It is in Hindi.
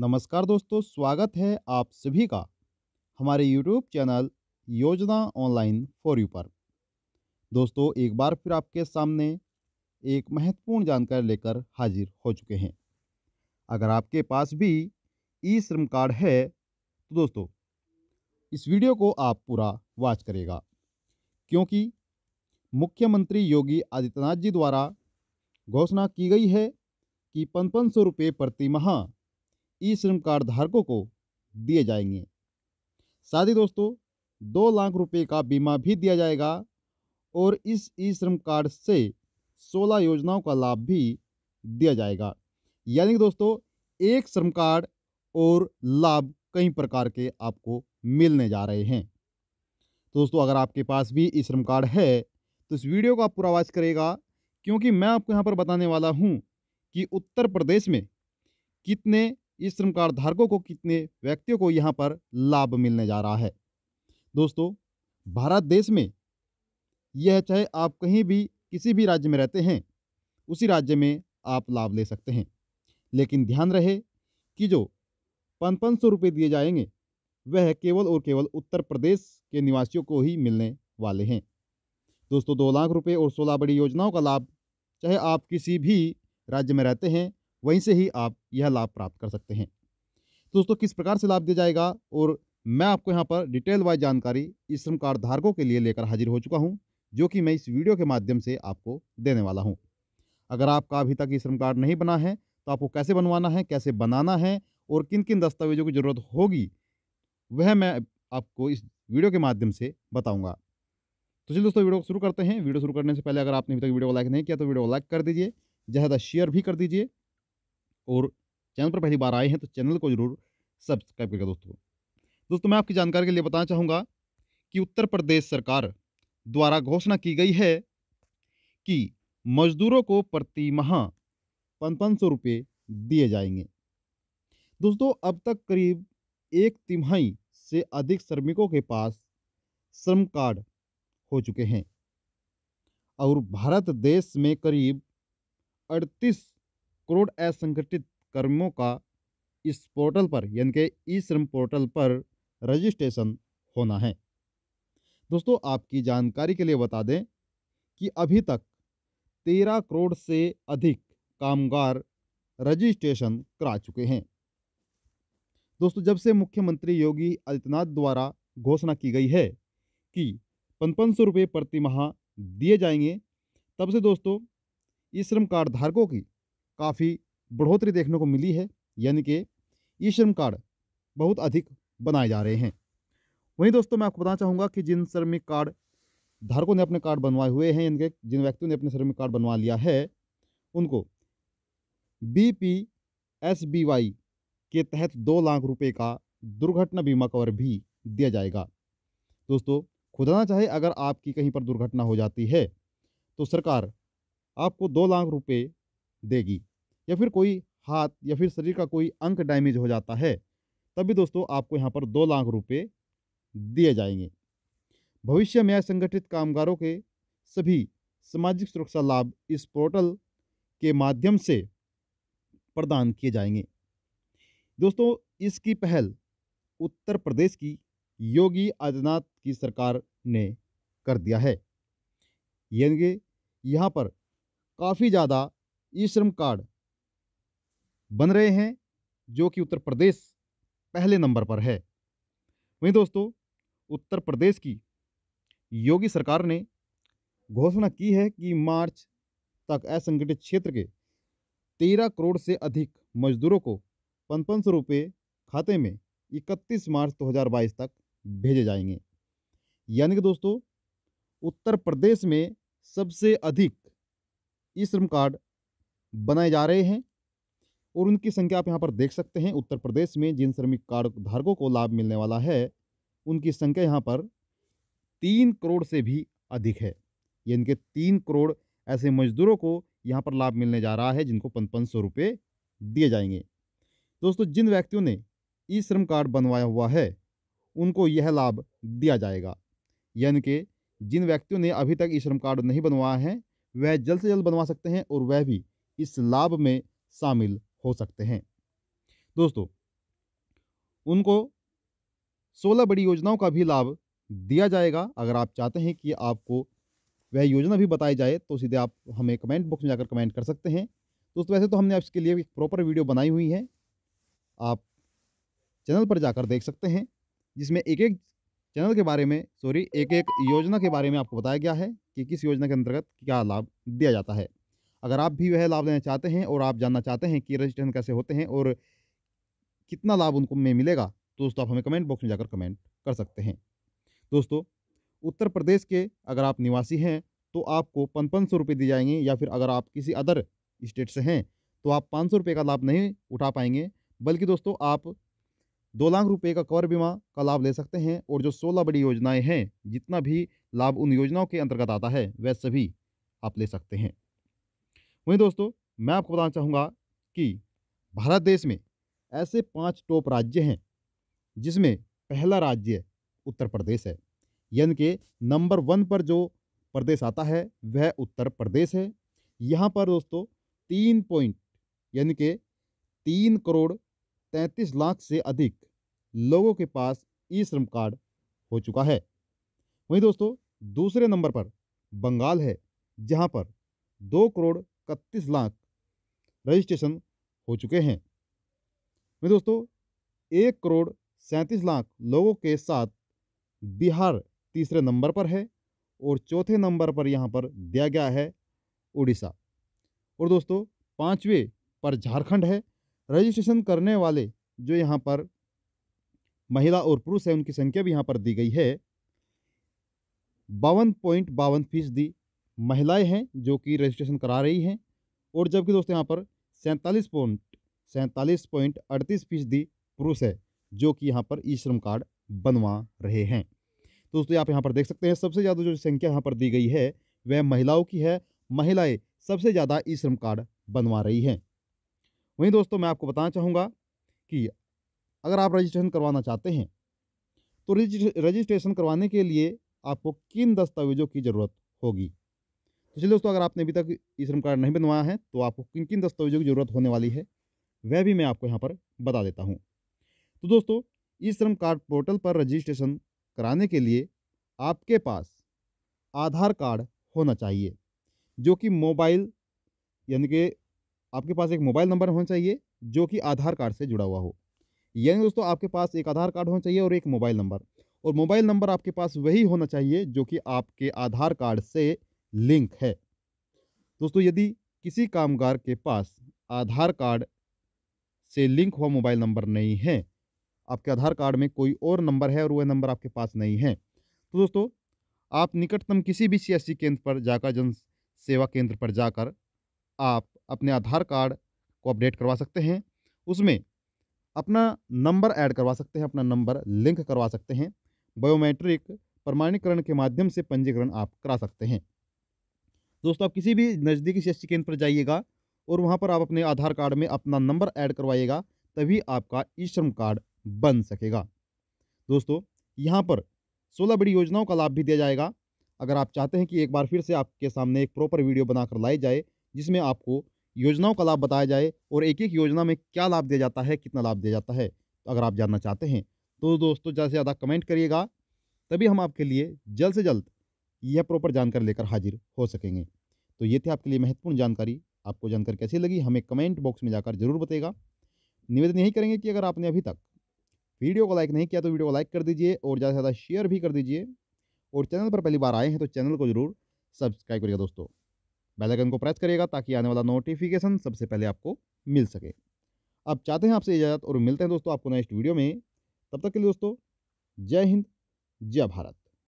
नमस्कार दोस्तों स्वागत है आप सभी का हमारे YouTube channel Yojana online for you पर दोस्तों एक बार फिर आपके सामने एक महत्वपूर्ण जानकारी लेकर हाजिर हो चुके हैं अगर आपके पास भी ई श्रम कार्ड है तो दोस्तों इस वीडियो को आप पूरा वॉच करेगा क्योंकि मुख्यमंत्री योगी आदित्यनाथ जी द्वारा घोषणा की गई है कि पनपन सौ रुपये प्रति माह ई श्रम कार्ड धारकों को दिए जाएंगे साथ ही दोस्तों दो लाख रुपए का बीमा भी दिया जाएगा और इस ई श्रम कार्ड से सोलह योजनाओं का लाभ भी दिया जाएगा यानी कि दोस्तों एक श्रम कार्ड और लाभ कई प्रकार के आपको मिलने जा रहे हैं तो दोस्तों अगर आपके पास भी ई श्रम कार्ड है तो इस वीडियो को आप पूरा वाच करेगा क्योंकि मैं आपको यहाँ पर बताने वाला हूँ कि उत्तर प्रदेश में कितने ई श्रम कार्ड धारकों को कितने व्यक्तियों को यहाँ पर लाभ मिलने जा रहा है दोस्तों भारत देश में यह चाहे आप कहीं भी किसी भी राज्य में रहते हैं उसी राज्य में आप लाभ ले सकते हैं लेकिन ध्यान रहे कि जो पचपन सौ रुपये दिए जाएंगे वह केवल और केवल उत्तर प्रदेश के निवासियों को ही मिलने वाले हैं दोस्तों दो लाख रुपये और सोलह बड़ी योजनाओं का लाभ चाहे आप किसी भी राज्य में रहते हैं वहीं से ही आप यह लाभ प्राप्त कर सकते हैं तो दोस्तों किस प्रकार से लाभ दिया जाएगा और मैं आपको यहाँ पर डिटेल वाइज जानकारी इस श्रम कार्ड धारकों के लिए लेकर हाजिर हो चुका हूँ जो कि मैं इस वीडियो के माध्यम से आपको देने वाला हूँ अगर आपका अभी तक ई श्रम कार्ड नहीं बना है तो आपको कैसे बनवाना है कैसे बनाना है और किन किन दस्तावेजों की ज़रूरत होगी वह मैं आपको इस वीडियो के माध्यम से बताऊंगा तो चलिए दोस्तों वीडियो को शुरू करते हैं वीडियो शुरू करने से पहले अगर आपने अभी तक वीडियो को लाइक नहीं किया तो वीडियो को लाइक कर दीजिए ज़्यादा शेयर भी कर दीजिए और चैनल पर पहली बार आए हैं तो चैनल को ज़रूर सब्सक्राइब करेगा दोस्तों दोस्तों मैं आपकी जानकारी के लिए बताना चाहूँगा कि उत्तर प्रदेश सरकार द्वारा घोषणा की गई है कि मजदूरों को प्रति माह पाँच सौ रुपये दिए जाएंगे दोस्तों अब तक करीब एक तिमाही से अधिक श्रमिकों के पास श्रम कार्ड हो चुके हैं और भारत देश में करीब अड़तीस करोड़ असंगठित कर्मियों का इस पोर्टल पर यानी कि ई श्रम पोर्टल पर रजिस्ट्रेशन होना है दोस्तों आपकी जानकारी के लिए बता दें कि अभी तक तेरह करोड़ से अधिक कामगार रजिस्ट्रेशन करा चुके हैं दोस्तों जब से मुख्यमंत्री योगी आदित्यनाथ द्वारा घोषणा की गई है कि पंचपन सौ रुपये प्रति माह दिए जाएंगे तब से दोस्तों ई श्रम कार्ड धारकों की काफ़ी बढ़ोतरी देखने को मिली है यानी कि ई श्रम कार्ड बहुत अधिक बनाए जा रहे हैं वहीं दोस्तों मैं आपको बताना चाहूँगा कि जिन श्रमिक कार्ड धारकों ने अपने कार्ड बनवाए हुए हैं यानी कि जिन व्यक्तियों ने अपने श्रमिक कार्ड बनवा लिया है उनको B P S B Y के तहत दो लाख रुपए का दुर्घटना बीमा कवर भी दिया जाएगा दोस्तों खुदाना चाहे अगर आपकी कहीं पर दुर्घटना हो जाती है तो सरकार आपको दो लाख रुपए देगी या फिर कोई हाथ या फिर शरीर का कोई अंक डैमेज हो जाता है तभी दोस्तों आपको यहाँ पर दो लाख रुपये दिए जाएंगे भविष्य में असंगठित कामगारों के सभी सामाजिक सुरक्षा लाभ इस पोर्टल के माध्यम से प्रदान किए जाएंगे दोस्तों इसकी पहल उत्तर प्रदेश की योगी आदित्यनाथ की सरकार ने कर दिया है यानी कि यहाँ पर काफ़ी ज़्यादा ई श्रम कार्ड बन रहे हैं जो कि उत्तर प्रदेश पहले नंबर पर है वहीं दोस्तों उत्तर प्रदेश की योगी सरकार ने घोषणा की है कि मार्च तक असंगठित क्षेत्र के तेरह करोड़ से अधिक मजदूरों को पनपन सौ रुपये खाते में इकतीस मार्च 2022 तक भेजे जाएंगे यानी कि दोस्तों उत्तर प्रदेश में सबसे अधिक ई श्रम कार्ड बनाए जा रहे हैं और उनकी संख्या आप यहाँ पर देख सकते हैं उत्तर प्रदेश में जिन श्रमिक कार्ड धारकों को लाभ मिलने वाला है उनकी संख्या यहाँ पर तीन करोड़ से भी अधिक है यानी कि तीन करोड़ ऐसे मजदूरों को यहाँ पर लाभ मिलने जा रहा है जिनको पन पन सौ रुपये दिए जाएंगे दोस्तों जिन व्यक्तियों ने ई श्रम कार्ड बनवाया हुआ है उनको यह लाभ दिया जाएगा यानी कि जिन व्यक्तियों ने अभी तक ई श्रम कार्ड नहीं बनवाया है वह जल्द से जल्द बनवा सकते हैं और वह भी इस लाभ में शामिल हो सकते हैं दोस्तों उनको सोलह बड़ी योजनाओं का भी लाभ दिया जाएगा अगर आप चाहते हैं कि आपको वह योजना भी बताई जाए तो सीधे आप हमें कमेंट बॉक्स में जाकर कमेंट कर सकते हैं दोस्तों वैसे तो हमने आपके लिए एक प्रॉपर वीडियो बनाई हुई है आप चैनल पर जाकर देख सकते हैं जिसमें एक एक चैनल के बारे में सॉरी एक एक योजना के बारे में आपको बताया गया है कि किस योजना के अंतर्गत क्या लाभ दिया जाता है अगर आप भी वह लाभ लेना चाहते हैं और आप जानना चाहते हैं कि रजिस्ट्रेशन कैसे होते हैं और कितना लाभ उनको में मिलेगा तो दोस्तों आप हमें कमेंट बॉक्स में जाकर कमेंट कर सकते हैं दोस्तों उत्तर प्रदेश के अगर आप निवासी हैं तो आपको पन सौ रुपये दिए जाएंगे या फिर अगर आप किसी अदर स्टेट से हैं तो आप पाँच सौ रुपये का लाभ नहीं उठा पाएंगे बल्कि दोस्तों आप दो लाख रुपए का कवर बीमा का लाभ ले सकते हैं और जो सोलह बड़ी योजनाएं हैं जितना भी लाभ उन योजनाओं के अंतर्गत आता है वह सभी आप ले सकते हैं वहीं दोस्तों मैं आपको बताना चाहूँगा कि भारत देश में ऐसे पाँच टॉप राज्य हैं जिसमें पहला राज्य उत्तर प्रदेश है यानी कि नंबर वन पर जो प्रदेश आता है वह उत्तर प्रदेश है यहाँ पर दोस्तों तीन पॉइंट यानी कि तीन करोड़ तैंतीस लाख से अधिक लोगों के पास ई श्रम कार्ड हो चुका है वहीं दोस्तों दूसरे नंबर पर बंगाल है जहाँ पर दो करोड़ इकतीस लाख रजिस्ट्रेशन हो चुके हैं मेरे दोस्तों एक करोड़ सैंतीस लाख लोगों के साथ बिहार तीसरे नंबर पर है और चौथे नंबर पर यहाँ पर दिया गया है उड़ीसा और दोस्तों पाँचवें पर झारखंड है रजिस्ट्रेशन करने वाले जो यहाँ पर महिला और पुरुष है उनकी संख्या भी यहाँ पर दी गई है बावन पॉइंट बावन फीसदी महिलाएं हैं जो कि रजिस्ट्रेशन करा रही हैं और जबकि दोस्तों यहाँ पर सैंतालीस पॉइंट सैंतालीस पॉइंट अड़तीस फीसदी पुरुष है जो कि यहाँ पर ई श्रम कार्ड बनवा रहे हैं तो दोस्तों आप यहाँ पर देख सकते हैं सबसे ज़्यादा जो संख्या यहाँ पर दी गई है वह महिलाओं की है महिलाएं सबसे ज़्यादा ई श्रम कार्ड बनवा रही हैं वहीं दोस्तों मैं आपको बताना चाहूँगा कि अगर आप रजिस्ट्रेशन करवाना चाहते हैं तो रजिस्ट्रेशन करवाने के लिए आपको किन दस्तावेजों की ज़रूरत होगी तो चलिए दोस्तों अगर आपने अभी तक ई श्रम कार्ड नहीं बनवाया है तो आपको किन किन दस्तावेजों की ज़रूरत होने वाली है वह भी मैं आपको यहाँ पर बता देता हूँ तो दोस्तों ई श्रम कार्ड पोर्टल पर रजिस्ट्रेशन कराने के लिए आपके पास आधार कार्ड होना चाहिए जो कि मोबाइल यानी कि आपके पास एक मोबाइल नंबर होना चाहिए जो कि आधार कार्ड से जुड़ा हुआ हो यानी दोस्तों आपके पास एक आधार कार्ड होना चाहिए और एक मोबाइल नंबर और मोबाइल नंबर आपके पास वही होना चाहिए जो कि आपके आधार कार्ड से लिंक है दोस्तों यदि किसी कामगार के पास आधार कार्ड से लिंक हुआ मोबाइल नंबर नहीं है आपके आधार कार्ड में कोई और नंबर है और वह नंबर आपके पास नहीं है तो दोस्तों आप निकटतम किसी भी सी केंद्र पर जाकर जन सेवा केंद्र पर जाकर आप अपने आधार कार्ड को अपडेट करवा सकते हैं उसमें अपना नंबर ऐड करवा सकते हैं अपना नंबर लिंक करवा सकते हैं बायोमेट्रिक प्रमाणीकरण के माध्यम से पंजीकरण आप करा सकते हैं दोस्तों आप किसी भी नज़दीकी स्वास्थ्य केंद्र पर जाइएगा और वहाँ पर आप अपने आधार कार्ड में अपना नंबर ऐड करवाइएगा तभी आपका ई श्रम कार्ड बन सकेगा दोस्तों यहाँ पर सोलह बड़ी योजनाओं का लाभ भी दिया जाएगा अगर आप चाहते हैं कि एक बार फिर से आपके सामने एक प्रॉपर वीडियो बनाकर लाई जाए जिसमें आपको योजनाओं का लाभ बताया जाए और एक एक योजना में क्या लाभ दिया जाता है कितना लाभ दिया जाता है तो अगर आप जानना चाहते हैं तो दोस्तों ज़्यादा से ज़्यादा कमेंट करिएगा तभी हम आपके लिए जल्द से जल्द यह प्रॉपर जानकारी लेकर हाजिर हो सकेंगे तो ये थे आपके लिए महत्वपूर्ण जानकारी आपको जानकारी कैसी लगी हमें कमेंट बॉक्स में जाकर जरूर बताएगा निवेदन यही करेंगे कि अगर आपने अभी तक वीडियो को लाइक नहीं किया तो वीडियो को लाइक कर दीजिए और ज़्यादा से ज़्यादा शेयर भी कर दीजिए और चैनल पर पहली बार आए हैं तो चैनल को जरूर सब्सक्राइब करिएगा दोस्तों बेल आइकन को प्रेस करिएगा ताकि आने वाला नोटिफिकेशन सबसे पहले आपको मिल सके अब चाहते हैं आपसे इजाज़त और मिलते हैं दोस्तों आपको नेक्स्ट वीडियो में तब तक के लिए दोस्तों जय हिंद जय भारत